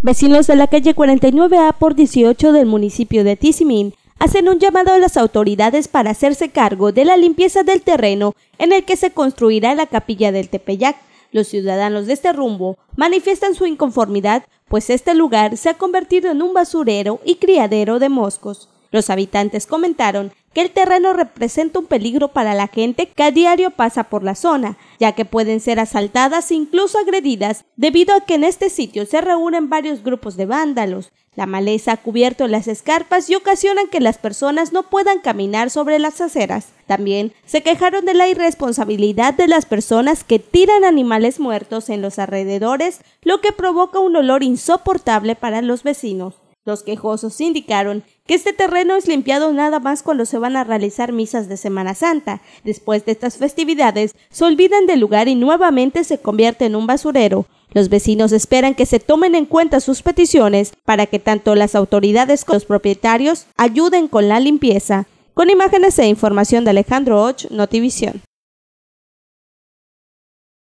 Vecinos de la calle 49A por 18 del municipio de Tizimín hacen un llamado a las autoridades para hacerse cargo de la limpieza del terreno en el que se construirá la capilla del Tepeyac. Los ciudadanos de este rumbo manifiestan su inconformidad, pues este lugar se ha convertido en un basurero y criadero de moscos. Los habitantes comentaron que el terreno representa un peligro para la gente que a diario pasa por la zona, ya que pueden ser asaltadas e incluso agredidas debido a que en este sitio se reúnen varios grupos de vándalos. La maleza ha cubierto las escarpas y ocasionan que las personas no puedan caminar sobre las aceras. También se quejaron de la irresponsabilidad de las personas que tiran animales muertos en los alrededores, lo que provoca un olor insoportable para los vecinos. Los quejosos indicaron que este terreno es limpiado nada más cuando se van a realizar misas de Semana Santa. Después de estas festividades, se olvidan del lugar y nuevamente se convierte en un basurero. Los vecinos esperan que se tomen en cuenta sus peticiones para que tanto las autoridades como los propietarios ayuden con la limpieza. Con imágenes e información de Alejandro Och, Notivisión.